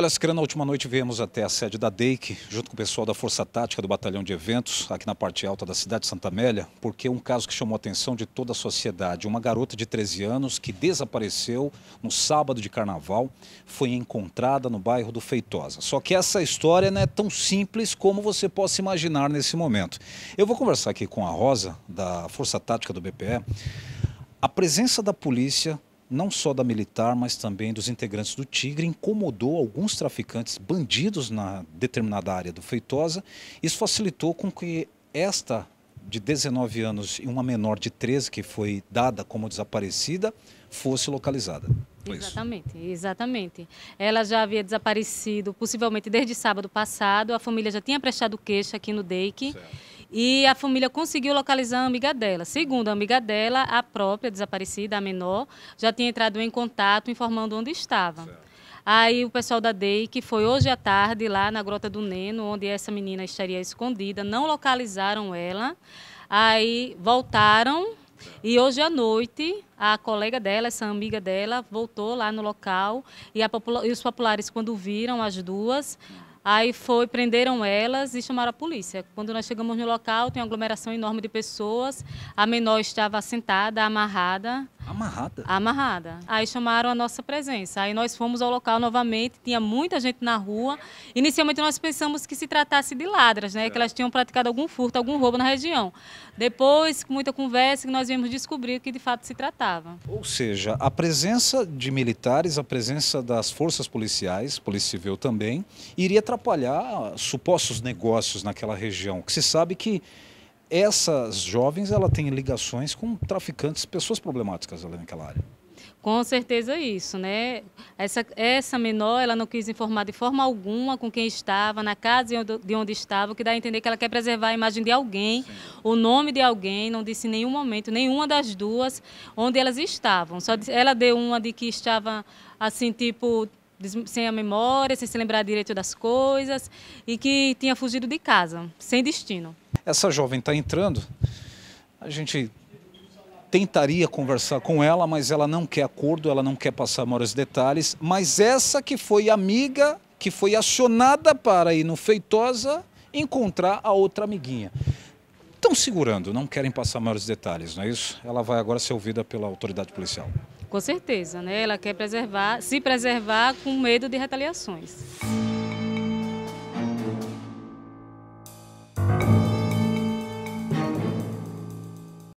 Olha, Cicrana, na última noite viemos até a sede da DEIC, junto com o pessoal da Força Tática do Batalhão de Eventos, aqui na parte alta da cidade de Santa Amélia, porque um caso que chamou a atenção de toda a sociedade. Uma garota de 13 anos que desapareceu no sábado de carnaval foi encontrada no bairro do Feitosa. Só que essa história não né, é tão simples como você possa imaginar nesse momento. Eu vou conversar aqui com a Rosa, da Força Tática do BPE. A presença da polícia não só da militar, mas também dos integrantes do Tigre, incomodou alguns traficantes bandidos na determinada área do Feitosa. Isso facilitou com que esta de 19 anos e uma menor de 13 que foi dada como desaparecida fosse localizada. exatamente, exatamente. Ela já havia desaparecido, possivelmente desde sábado passado. A família já tinha prestado queixa aqui no DEIC. Certo. E a família conseguiu localizar a amiga dela. Segundo a amiga dela, a própria desaparecida, a menor, já tinha entrado em contato informando onde estava. Certo. Aí o pessoal da DEI, que foi hoje à tarde lá na Grota do Neno, onde essa menina estaria escondida, não localizaram ela. Aí voltaram e hoje à noite, a colega dela, essa amiga dela, voltou lá no local e, popula e os populares, quando viram as duas, Aí foi, prenderam elas e chamaram a polícia. Quando nós chegamos no local, tem uma aglomeração enorme de pessoas. A menor estava sentada, amarrada, Amarrada? Amarrada. Aí chamaram a nossa presença. Aí nós fomos ao local novamente, tinha muita gente na rua. Inicialmente nós pensamos que se tratasse de ladras, né? É. Que elas tinham praticado algum furto, algum roubo na região. Depois, com muita conversa, nós viemos descobrir que de fato se tratava. Ou seja, a presença de militares, a presença das forças policiais, Polícia Civil também, iria atrapalhar supostos negócios naquela região, que se sabe que essas jovens ela tem ligações com traficantes, pessoas problemáticas ali naquela área. Com certeza isso, né? Essa, essa menor, ela não quis informar de forma alguma com quem estava, na casa de onde estava, o que dá a entender que ela quer preservar a imagem de alguém, Sim. o nome de alguém, não disse em nenhum momento, nenhuma das duas, onde elas estavam. Só ela deu uma de que estava, assim, tipo, sem a memória, sem se lembrar direito das coisas e que tinha fugido de casa, sem destino. Essa jovem está entrando, a gente tentaria conversar com ela, mas ela não quer acordo, ela não quer passar maiores detalhes, mas essa que foi amiga, que foi acionada para ir no Feitosa encontrar a outra amiguinha. Estão segurando, não querem passar maiores detalhes, não é isso? Ela vai agora ser ouvida pela autoridade policial. Com certeza, né? Ela quer preservar, se preservar com medo de retaliações.